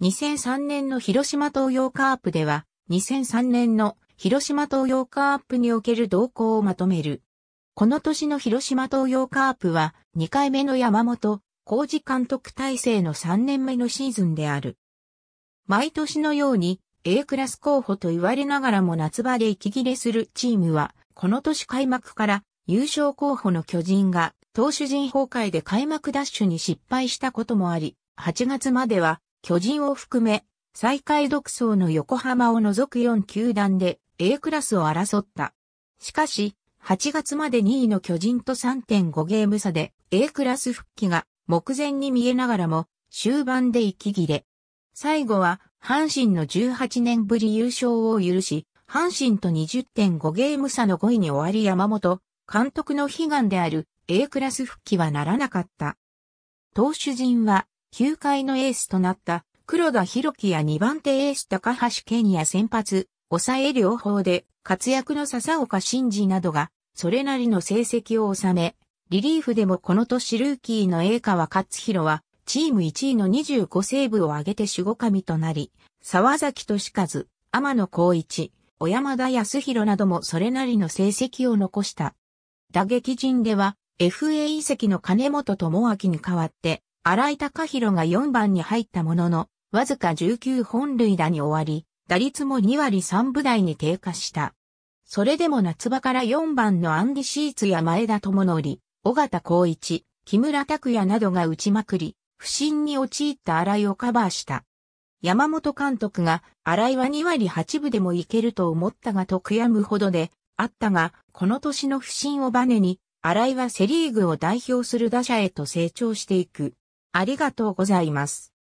2003年の広島東洋カープでは、2003年の広島東洋カープにおける動向をまとめる。この年の広島東洋カープは、2回目の山本、工事監督体制の3年目のシーズンである。毎年のように A クラス候補と言われながらも夏場で息切れするチームは、この年開幕から優勝候補の巨人が投手陣崩壊で開幕ダッシュに失敗したこともあり、8月までは巨人を含め、最下位独走の横浜を除く4球団で A クラスを争った。しかし、8月まで2位の巨人と3.5ゲーム差で A クラス復帰が目前に見えながらも終盤で息切れ。最後は阪神の18年ぶり優勝を許し、阪神と20.5ゲーム差の5位に終わり山本、監督の悲願である A クラス復帰はならなかった。投手陣は球界のエースとなった黒田博樹や2番手エース高橋健也先発、抑え両方で活躍の笹岡真二などがそれなりの成績を収め、リリーフでもこの年ルーキーの栄川勝弘はチーム1位の25セーブを挙げて守護神となり、沢崎俊和、天野光一、小山田康弘などもそれなりの成績を残した。打撃陣では FA 遺跡の金本智明に代わって荒井隆弘が4番に入ったものの、わずか19本塁打に終わり、打率も2割3部台に低下した。それでも夏場から4番のアンディ・シーツや前田智則、尾形光一、木村拓也などが打ちまくり、不審に陥った荒井をカバーした。山本監督が、荒井は2割8部でもいけると思ったがと悔やむほどで、あったが、この年の不審をバネに、荒井はセリーグを代表する打者へと成長していく。ありがとうございます。